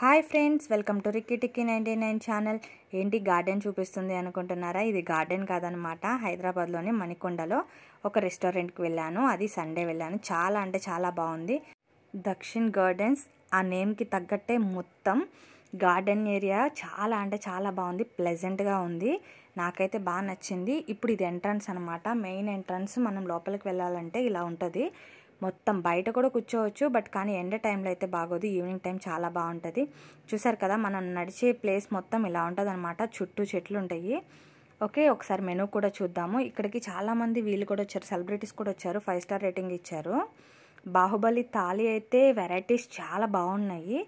hi friends welcome to Rikki Tikki ninety nine channel ఏంటి garden చూపిస్తుంది అనుకుంటున్నారా ఇది గార్డెన్ కాదనమాట హైదరాబాద్లోని మణికొండలో ఒక రెస్టారెంట్కి వెళ్ళాను అది సండే వెళ్ళాను చాలా అంటే చాలా బాగుంది దక్షిణ్ గార్డెన్స్ ఆ నేమ్కి తగ్గట్టే మొత్తం గార్డెన్ ఏరియా చాలా అంటే చాలా బాగుంది ప్లెజెంట్గా ఉంది నాకైతే బాగా నచ్చింది ఇప్పుడు ఇది ఎంట్రన్స్ అనమాట మెయిన్ ఎంట్రన్స్ మనం లోపలికి వెళ్ళాలంటే ఇలా ఉంటుంది మొత్తం బయట కూడా కూర్చోవచ్చు బట్ కానీ ఎండ టైంలో అయితే బాగోదు ఈవినింగ్ టైం చాలా బాగుంటుంది చూసారు కదా మనం నడిచే ప్లేస్ మొత్తం ఇలా ఉంటుంది అనమాట చుట్టూ చెట్లు ఉంటాయి ఓకే ఒకసారి మెనూ కూడా చూద్దాము ఇక్కడికి చాలామంది వీళ్ళు కూడా వచ్చారు సెలబ్రిటీస్ కూడా వచ్చారు ఫైవ్ స్టార్ రేటింగ్ ఇచ్చారు బాహుబలి థాలి అయితే వెరైటీస్ చాలా బాగున్నాయి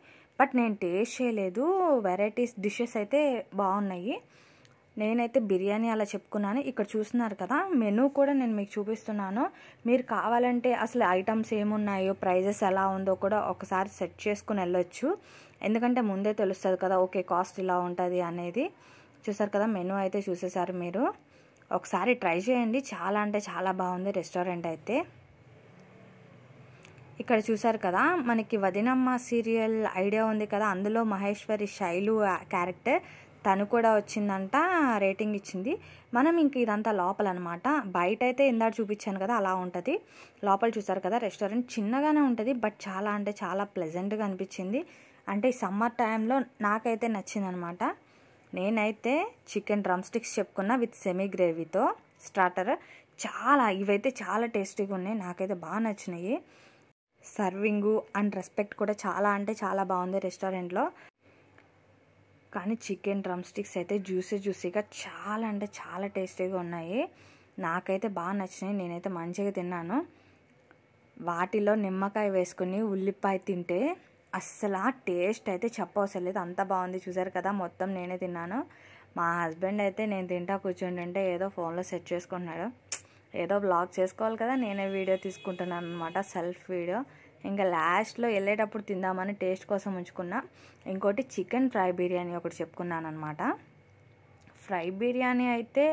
బట్ నేను టేస్ట్ చేయలేదు వెరైటీస్ డిషెస్ అయితే బాగున్నాయి నేనైతే బిర్యానీ అలా చెప్పుకున్నాను ఇక్కడ చూస్తున్నారు కదా మెనూ కూడా నేను మీకు చూపిస్తున్నాను మీరు కావాలంటే అసలు ఐటమ్స్ ఏమున్నాయో ప్రైజెస్ ఎలా ఉందో కూడా ఒకసారి సెట్ చేసుకుని వెళ్ళొచ్చు ఎందుకంటే ముందే తెలుస్తుంది కదా ఓకే కాస్ట్ ఇలా ఉంటుంది అనేది చూసారు కదా మెనూ అయితే చూసేసారు మీరు ఒకసారి ట్రై చేయండి చాలా అంటే చాలా బాగుంది రెస్టారెంట్ అయితే ఇక్కడ చూసారు కదా మనకి వదినమ్మ సీరియల్ ఐడియా ఉంది కదా అందులో మహేశ్వరి శైలు క్యారెక్టర్ తను కూడా వచ్చిందంట రేటింగ్ ఇచ్చింది మనం ఇంక ఇదంతా లోపల అనమాట బయట అయితే ఇందాక చూపించాను కదా అలా ఉంటుంది లోపల చూసారు కదా రెస్టారెంట్ చిన్నగానే ఉంటుంది బట్ చాలా అంటే చాలా ప్లెజెంట్గా అనిపించింది అంటే ఈ సమ్మర్ టైంలో నాకైతే నచ్చిందనమాట నేనైతే చికెన్ డ్రమ్ స్టిక్స్ చెప్పుకున్నా విత్ సెమీ గ్రేవీతో స్టార్టర్ చాలా ఇవైతే చాలా టేస్టీగా ఉన్నాయి నాకైతే బాగా నచ్చినాయి సర్వింగు అండ్ రెస్పెక్ట్ కూడా చాలా అంటే చాలా బాగుంది రెస్టారెంట్లో కానీ చికెన్ డ్రమ్ స్టిక్స్ అయితే జ్యూసీ జ్యూసీగా చాలా అంటే చాలా టేస్టీగా ఉన్నాయి నాకైతే బాగా నచ్చినాయి నేనైతే మంచిగా తిన్నాను వాటిలో నిమ్మకాయ వేసుకుని ఉల్లిపాయ తింటే అస్సలు ఆ టేస్ట్ అయితే చెప్పవసరం లేదు అంత బాగుంది చూసారు కదా మొత్తం నేనే తిన్నాను మా హస్బెండ్ అయితే నేను తింటా కూర్చుంటుంటే ఏదో ఫోన్లో సెట్ చేసుకుంటున్నాడు ఏదో బ్లాగ్ చేసుకోవాలి కదా నేనే వీడియో తీసుకుంటున్నాను అనమాట సెల్ఫ్ వీడియో ఇంకా లాస్ట్లో వెళ్ళేటప్పుడు తిందామని టేస్ట్ కోసం ఉంచుకున్నా ఇంకోటి చికెన్ ఫ్రై బిర్యానీ ఒకటి చెప్పుకున్నాను అనమాట ఫ్రై బిర్యానీ అయితే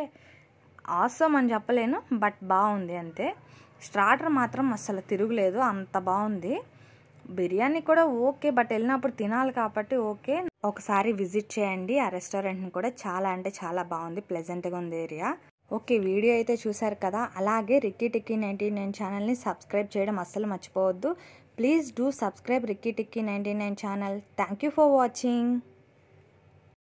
ఆసం అని చెప్పలేను బట్ బాగుంది అంతే స్టార్టర్ మాత్రం అస్సలు తిరుగులేదు అంత బాగుంది బిర్యానీ కూడా ఓకే బట్ వెళ్ళినప్పుడు తినాలి కాబట్టి ఓకే ఒకసారి విజిట్ చేయండి ఆ రెస్టారెంట్ని కూడా చాలా అంటే చాలా బాగుంది ప్లెజెంట్గా ఉంది ఏరియా ఓకే వీడియో అయితే చూశారు కదా అలాగే రిక్కీ టిక్కీ నైంటీ నైన్ ఛానల్ని సబ్స్క్రైబ్ చేయడం అస్సలు మర్చిపోవద్దు please do subscribe Rikki Tikki ninety nine channel thank you for watching